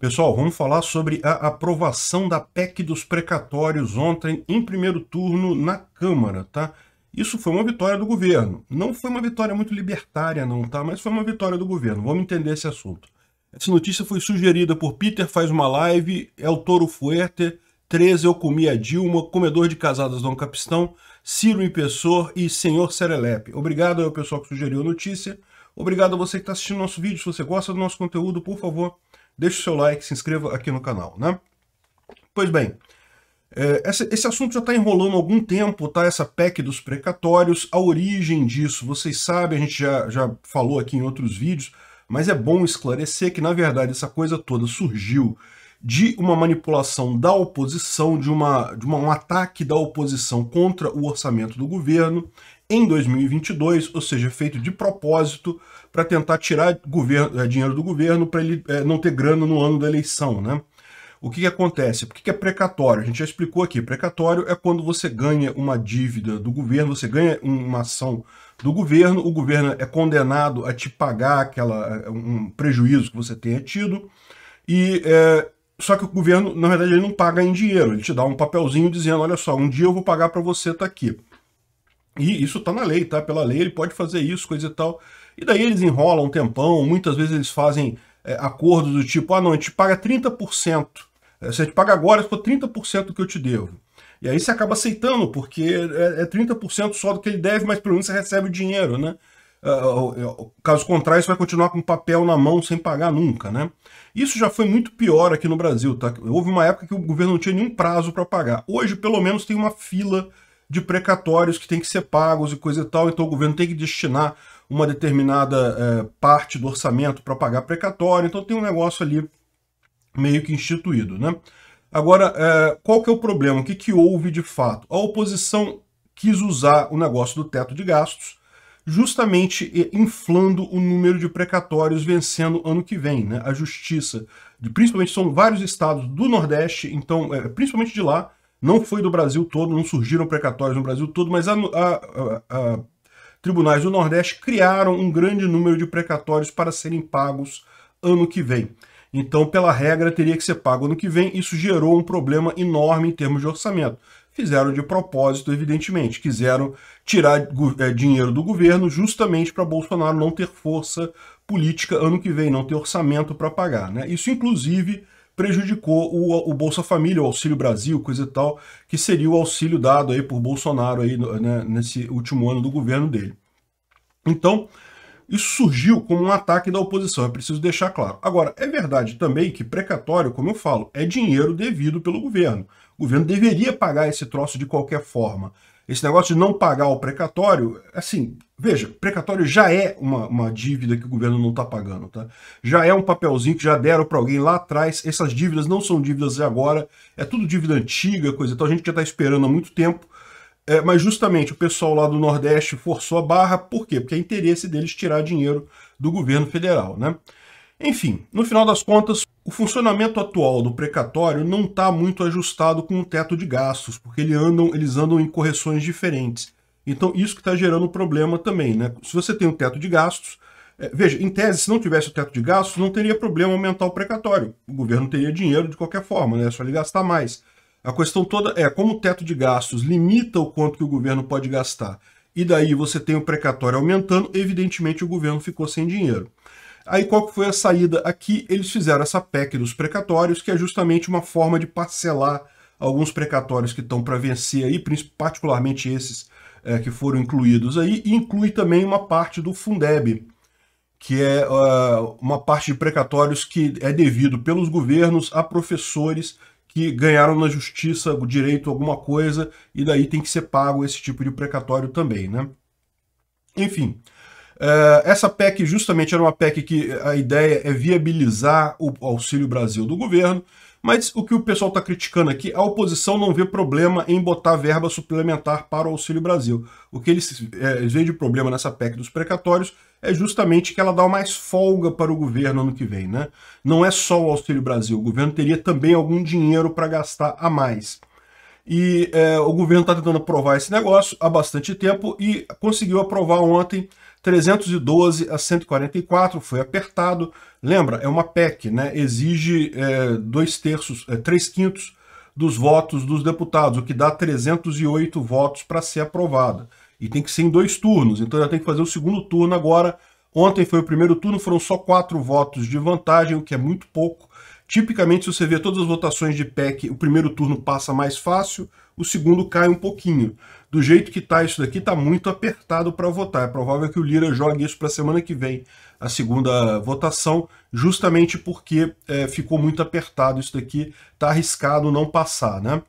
Pessoal, vamos falar sobre a aprovação da PEC dos precatórios ontem em primeiro turno na Câmara, tá? Isso foi uma vitória do governo. Não foi uma vitória muito libertária, não, tá? Mas foi uma vitória do governo. Vamos entender esse assunto. Essa notícia foi sugerida por Peter Faz Uma Live, El Toro Fuerte, 13 Eu Comi a Dilma, Comedor de Casadas Dom Capistão, Ciro Impessor e Senhor Serelepe. Obrigado ao pessoal que sugeriu a notícia. Obrigado a você que está assistindo nosso vídeo. Se você gosta do nosso conteúdo, por favor, deixe o seu like, se inscreva aqui no canal, né? Pois bem, é, esse assunto já está enrolando há algum tempo, tá? Essa PEC dos precatórios, a origem disso, vocês sabem, a gente já, já falou aqui em outros vídeos, mas é bom esclarecer que, na verdade, essa coisa toda surgiu de uma manipulação da oposição, de, uma, de uma, um ataque da oposição contra o orçamento do governo em 2022, ou seja, feito de propósito para tentar tirar governo, eh, dinheiro do governo para ele é, não ter grana no ano da eleição, né? O que, que acontece? Por que, que, é precatório? A gente já explicou aqui. Precatório é quando você ganha uma dívida do governo, você ganha uma ação do governo, o governo é condenado a te pagar aquela, eh, um prejuízo que você tenha tido, e é, só que o governo, na verdade, ele não paga em dinheiro, ele te dá um papelzinho dizendo, olha só, um dia eu vou pagar para você, tá aqui. E isso tá na lei, tá? Pela lei ele pode fazer isso, coisa e tal. E daí eles enrolam um tempão, muitas vezes eles fazem é, acordos do tipo, ah não, a gente paga 30%. É, se a gente paga agora, for 30% do que eu te devo. E aí você acaba aceitando, porque é, é 30% só do que ele deve, mas pelo menos você recebe o dinheiro, né? Ah, ah, é, caso contrário, isso vai continuar com papel na mão sem pagar nunca, né? Isso já foi muito pior aqui no Brasil, tá? Houve uma época que o governo não tinha nenhum prazo para pagar. Hoje, pelo menos, tem uma fila de precatórios que tem que ser pagos e coisa e tal, então o governo tem que destinar uma determinada é, parte do orçamento para pagar precatório, então tem um negócio ali meio que instituído, né? Agora, é, qual que é o problema? O que, que houve de fato? A oposição quis usar o negócio do teto de gastos justamente inflando o número de precatórios vencendo ano que vem. Né? A justiça, de, principalmente são vários estados do Nordeste, então, é, principalmente de lá, não foi do Brasil todo, não surgiram precatórios no Brasil todo, mas a, a, a, tribunais do Nordeste criaram um grande número de precatórios para serem pagos ano que vem. Então, pela regra, teria que ser pago ano que vem. Isso gerou um problema enorme em termos de orçamento. Fizeram de propósito, evidentemente. Quiseram tirar é, dinheiro do governo justamente para Bolsonaro não ter força política ano que vem, não ter orçamento para pagar. Né? Isso, inclusive, prejudicou o, o, Bolsa Família, o Auxílio Brasil, coisa e tal, que seria o auxílio dado aí por Bolsonaro aí, né, nesse último ano do governo dele. Então, isso surgiu como um ataque da oposição, é preciso deixar claro. Agora, é verdade também que precatório, como eu falo, é dinheiro devido pelo governo. O governo deveria pagar esse troço de qualquer forma. Esse negócio de não pagar o precatório, assim, veja, precatório já é uma, uma dívida que o governo não está pagando, tá? Já é um papelzinho que já deram para alguém lá atrás. Essas dívidas não são dívidas de agora, é tudo dívida antiga, coisa. Então a gente já está esperando há muito tempo é, mas justamente o pessoal lá do Nordeste forçou a barra, por quê? Porque é interesse deles tirar dinheiro do governo federal, né? Enfim, no final das contas, o funcionamento atual do precatório não está muito ajustado com o teto de gastos, porque eles andam, eles andam em correções diferentes. Então, isso que está gerando um problema também, né? Se você tem um teto de gastos, é, veja, em tese, se não tivesse o teto de gastos, não teria problema aumentar o precatório. O governo teria dinheiro de qualquer forma, né? É só ele gastar mais. A questão toda é como o teto de gastos limita o quanto que o governo pode gastar e daí você tem o precatório aumentando, evidentemente o governo ficou sem dinheiro. Aí qual que foi a saída aqui? Eles fizeram essa PEC dos precatórios, que é justamente uma forma de parcelar alguns precatórios que estão para vencer aí, particularmente esses é, que foram incluídos aí, e inclui também uma parte do Fundeb, que é uh, uma parte de precatórios que é devido pelos governos a professores que ganharam na justiça o direito a alguma coisa e daí tem que ser pago esse tipo de precatório também, né? Enfim, é, essa PEC justamente era uma PEC que a ideia é viabilizar o Auxílio Brasil do governo, mas o que o pessoal está criticando aqui, a oposição não vê problema em botar verba suplementar para o Auxílio Brasil. O que eles, é, veem de problema nessa PEC dos precatórios é justamente que ela dá mais folga para o governo ano que vem. Né? Não é só o Auxílio Brasil, o governo teria também algum dinheiro para gastar a mais. E é, o governo está tentando aprovar esse negócio há bastante tempo e conseguiu aprovar ontem 312 a 144, foi apertado. Lembra, é uma PEC, né? exige é, dois terços, é, três quintos dos votos dos deputados, o que dá 308 votos para ser aprovada. E tem que ser em dois turnos, então ela tem que fazer o segundo turno agora. Ontem foi o primeiro turno, foram só quatro votos de vantagem, o que é muito pouco. Tipicamente, se você vê todas as votações de PEC, o primeiro turno passa mais fácil, o segundo cai um pouquinho. Do jeito que está isso daqui, está muito apertado para votar. É provável que o Lira jogue isso para a semana que vem, a segunda votação, justamente porque é, ficou muito apertado isso daqui, está arriscado não passar, né?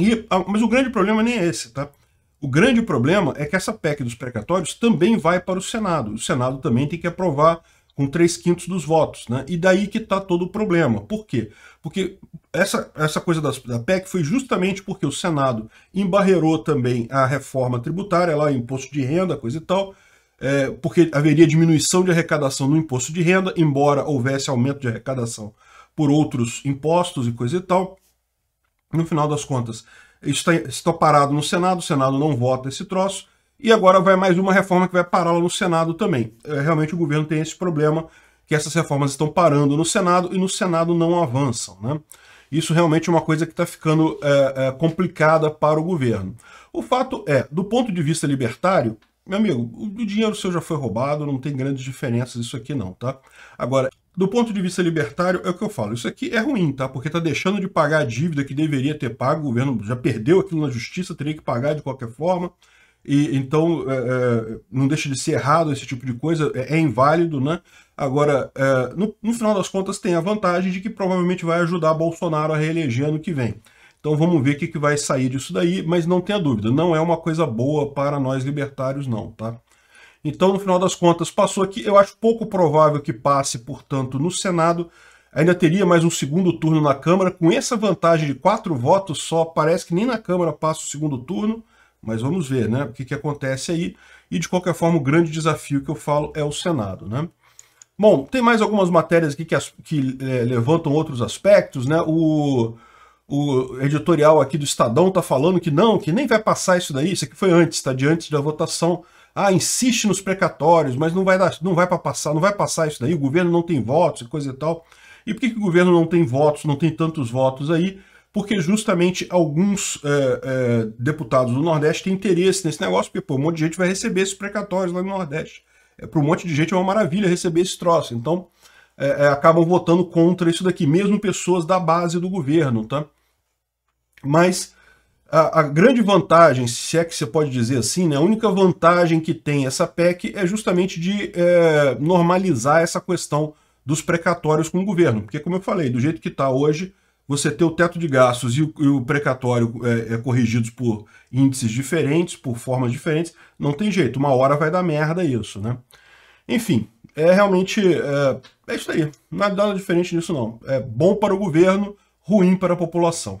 E, ah, mas o grande problema nem é esse, tá? O grande problema é que essa PEC dos precatórios também vai para o Senado. O Senado também tem que aprovar com 3 quintos dos votos. Né? E daí que está todo o problema. Por quê? Porque essa, essa coisa das, da PEC foi justamente porque o Senado embarreirou também a reforma tributária, lá, imposto de renda, coisa e tal, é, porque haveria diminuição de arrecadação no imposto de renda, embora houvesse aumento de arrecadação por outros impostos e coisa e tal. No final das contas, está, está parado no Senado, o Senado não vota esse troço, e agora vai mais uma reforma que vai parar lá no Senado também. É, realmente o governo tem esse problema, que essas reformas estão parando no Senado e no Senado não avançam. Né? Isso realmente é uma coisa que está ficando é, é, complicada para o governo. O fato é, do ponto de vista libertário, meu amigo, o dinheiro seu já foi roubado, não tem grandes diferenças isso aqui não, tá? Agora, do ponto de vista libertário, é o que eu falo. Isso aqui é ruim, tá? Porque está deixando de pagar a dívida que deveria ter pago, o governo já perdeu aquilo na justiça, teria que pagar de qualquer forma. E, então, é, é, não deixa de ser errado esse tipo de coisa, é, é inválido, né? Agora, é, no, no final das contas, tem a vantagem de que provavelmente vai ajudar Bolsonaro a reeleger ano que vem. Então vamos ver o que, que vai sair disso daí, mas não tenha dúvida, não é uma coisa boa para nós libertários não, tá? Então, no final das contas, passou aqui. Eu acho pouco provável que passe, portanto, no Senado. Ainda teria mais um segundo turno na Câmara. Com essa vantagem de quatro votos só, parece que nem na Câmara passa o segundo turno. Mas vamos ver né, o que, que acontece aí. E, de qualquer forma, o grande desafio que eu falo é o Senado. Né? Bom, tem mais algumas matérias aqui que, as, que é, levantam outros aspectos, né? O, o editorial aqui do Estadão está falando que não, que nem vai passar isso daí, isso aqui foi antes, está diante da votação ah, insiste nos precatórios, mas não vai dar, não vai para passar, não vai passar isso daí, o governo não tem votos e coisa e tal. E por que, que, o governo não tem votos, não tem tantos votos aí? Porque justamente alguns é, é, deputados do Nordeste têm interesse nesse negócio, porque pô, um monte de gente vai receber esses precatórios lá no Nordeste. É, para um monte de gente é uma maravilha receber esse troço. Então, é, é, acabam votando contra isso daqui, mesmo pessoas da base do governo, tá? Mas a, a, grande vantagem, se é que você pode dizer assim, né, a única vantagem que tem essa PEC é justamente de é, normalizar essa questão dos precatórios com o governo. Porque, como eu falei, do jeito que está hoje, você ter o teto de gastos e o, e o precatório é, é, corrigidos por índices diferentes, por formas diferentes, não tem jeito. Uma hora vai dar merda isso, né? Enfim, é realmente é, é isso aí. Nada diferente disso, não. É bom para o governo, ruim para a população.